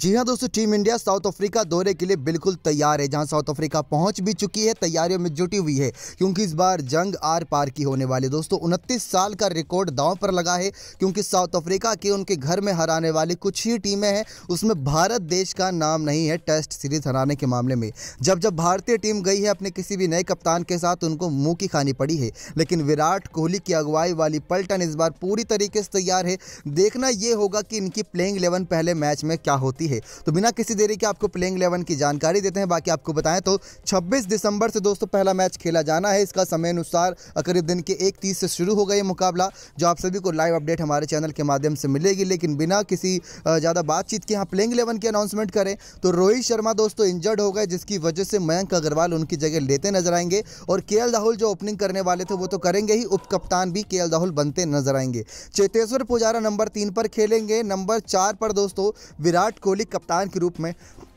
जी हाँ दोस्तों team India south Africa दौरे के लिए बिल्कुल तैयार है जहां साउथ अफ्रीका पहुंच भी चुकी है तैयारियों में जुटी हुई है क्योंकि इस बार जंग आर पार की होने वाली दोस्तों उनतीस साल का रिकॉर्ड दांव पर लगा है क्योंकि साउथ अफ्रीका के उनके घर में हराने वाली कुछ ही टीमें हैं उसमें भारत देश का नाम नहीं है टेस्ट सीरीज हराने के मामले में जब जब भारतीय टीम गई है अपने किसी भी नए कप्तान के साथ उनको मुँह की खानी पड़ी है लेकिन विराट कोहली की अगुवाई वाली पलटन इस बार पूरी तरीके से तैयार है देखना ये होगा कि इनकी प्लेइंग इलेवन पहले मैच में क्या होती सकती है तो बिना किसी देरी के आपको प्लेइंग इलेवन की जानकारी देते हैं बाकी आपको बताएं तो छब्बीस दिसंबर से दोस्तों पहला मैच खेला जाना है इसका समय अनुसार करीब दिन के एक से शुरू होगा ये मुकाबला जो आप सभी को लाइव अपडेट हमारे चैनल के माध्यम से मिलेगी लेकिन बिना किसी ज़्यादा बातचीत के यहाँ प्लेइंग इलेवन की अनाउंसमेंट करें तो रोहित शर्मा दोस्तों इंजर्ड हो गए जिसकी वजह से मयंक अग्रवाल उनकी जगह लेते नजर आएंगे और के राहुल जो ओपनिंग करने वाले थे वो तो करेंगे ही उप कप्तान भी के राहुल बनते नजर आएंगे चेतेश्वर पुजारा नंबर तीन पर खेलेंगे नंबर चार पर दोस्तों विराट कोहली कोहली कप्तान के रूप में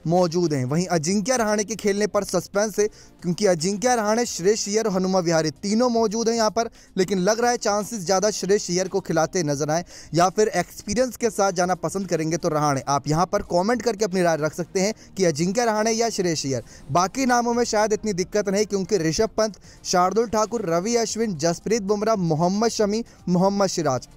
मौजूद हैं वहीं अजिंक्य रहाणे के खेलने पर सस्पेंस है क्योंकि अजिंक्य रहाणे श्रेष्ठ अय्यर और हनुमा विहारी तीनों मौजूद हैं यहाँ पर लेकिन लग रहा है चांसेस ज़्यादा श्रेष्ठ अय्यर को खिलाते नजर आए या फिर एक्सपीरियंस के साथ जाना पसंद करेंगे तो रहाणे आप यहाँ पर कॉमेंट करके अपनी राय रख सकते हैं कि अजिंक्य रहाणे या श्रेयस अय्यर बाकी नामों में शायद इतनी दिक्कत नहीं क्योंकि ऋषभ पंत शार्दुल ठाकुर रवि अश्विन जसप्रीत बुमराह मोहम्मद शमी मोहम्मद सिराज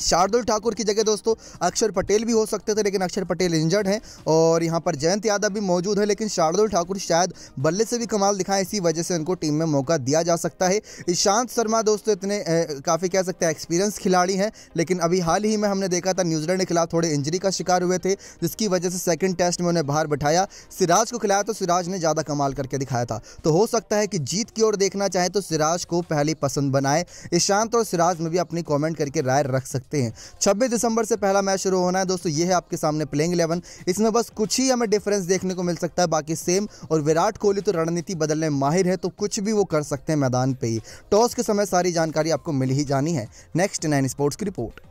शार्दुल ठाकुर की जगह दोस्तों अक्षर पटेल भी हो सकते थे लेकिन अक्षर पटेल इंजर्ड हैं और यहाँ पर जयंत यादव भी मौजूद है लेकिन शार्दुल ठाकुर शायद बल्ले से भी कमाल दिखाएं इसी वजह से उनको टीम में मौका दिया जा सकता है ईशांत शर्मा दोस्तों इतने काफ़ी कह सकते हैं एक्सपीरियंस खिलाड़ी हैं लेकिन अभी हाल ही में हमने देखा था न्यूजीलैंड के खिलाफ थोड़े इंजरी का शिकार हुए थे जिसकी वजह से सेकेंड टेस्ट में उन्हें बाहर बैठाया सिराज को खिलाया तो सिराज ने ज़्यादा कमाल करके दिखाया था तो हो सकता है कि जीत की ओर देखना चाहें तो सिराज को पहली पसंद बनाएं ईशांत और सिराज में भी अपनी कॉमेंट करके राय रख सकते सकते हैं छब्बीस दिसंबर से पहला मैच शुरू होना है दोस्तों ये है आपके सामने प्लेइंग इलेवन इसमें बस कुछ ही हमें डिफरेंस देखने को मिल सकता है बाकी सेम और विराट कोहली तो रणनीति बदलने माहिर है तो कुछ भी वो कर सकते हैं मैदान पर ही टॉस के समय सारी जानकारी आपको मिल ही जानी है नेक्स्ट नाइन स्पोर्ट्स की रिपोर्ट